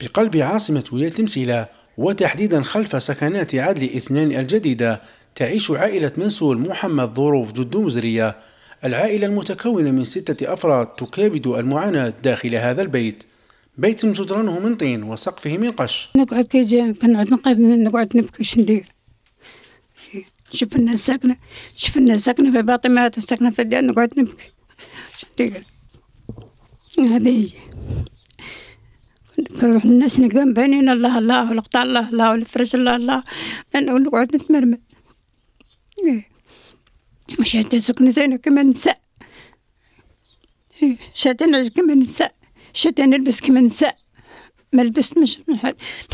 بقلب عاصمة ولاية المسيلة وتحديدا خلف سكنات عدل اثنان الجديدة تعيش عائلة منسول محمد ظروف جد مزرية العائلة المتكونة من ستة أفراد تكابد المعاناة داخل هذا البيت بيت جدرانه من طين وسقفه من قش نقعد كي كنقعد نقعد نقعد نبكي واش ندير شفنا ساكنة شفنا ساكنة في باطمات وساكنة ساكنة في الدار نقعد نبكي واش ندير هذه هي نروح الناس نقام بانين الله الله والقطع الله الله والفرج الله الله انا ونقعد نتمرمر ايه شهادة سكن زينة كما نساء إيه شهادة نعيش كما نساء شهادة نلبس كما نساء ما لبست مش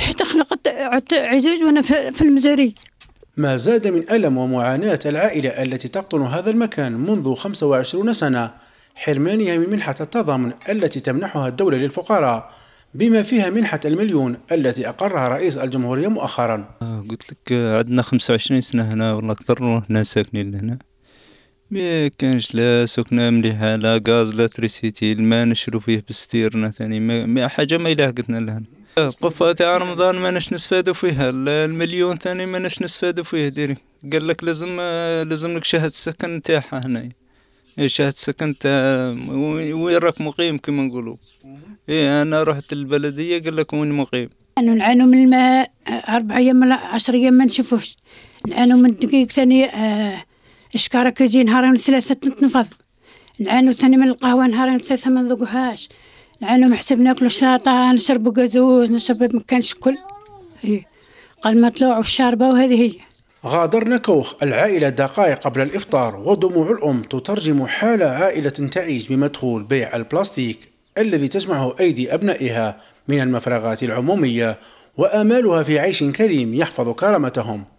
حتى خلقت عدت عزوج وانا في المزاري ما زاد من ألم ومعاناة العائلة التي تقطن هذا المكان منذ 25 سنة حرمانها من منحة التضامن التي تمنحها الدولة للفقراء بما فيها منحة المليون التي أقرها رئيس الجمهورية مؤخرا آه، قلت لك عندنا 25 سنة هنا والله أكثر وحنا ساكنين لهنا ما كانش لا سكنة مليحة لا غاز لا تريسيتي الماء نشرو فيه بستيرنا ثاني ما حاجة ما يلاحقتنا لهنا القفة تاع رمضان ما نش نستفادو فيها المليون ثاني ما نش نستفادو فيه ديري قال لك لازم لازم لك شهادة السكن تاعها هنايا إيه، شهادة السكن تاع وين راك مقيم كيما نقولو إيه أنا رحت البلدية قال لك وين مقيم أنا نعانوا من الماء آه، أربع أيام ولا عشر أيام ما نشوفوش نعانوا من دقيق ثاني آه، إشكارة كيجي نهارين ثلاثة تنفض نعانوا ثاني من القهوة نهارين ثلاثة ما نذوقوهاش نعانوا محسب ناكلوا شاطة نشربوا كازوز نشرب مكانش كل إيه. قال ما طلعوا الشاربة وهذه هي غادرنا كوخ العائلة دقائق قبل الإفطار ودموع الأم تترجم حال عائلة تعيش بمدخول بيع البلاستيك الذي تجمعه أيدي أبنائها من المفرغات العمومية وآمالها في عيش كريم يحفظ كرامتهم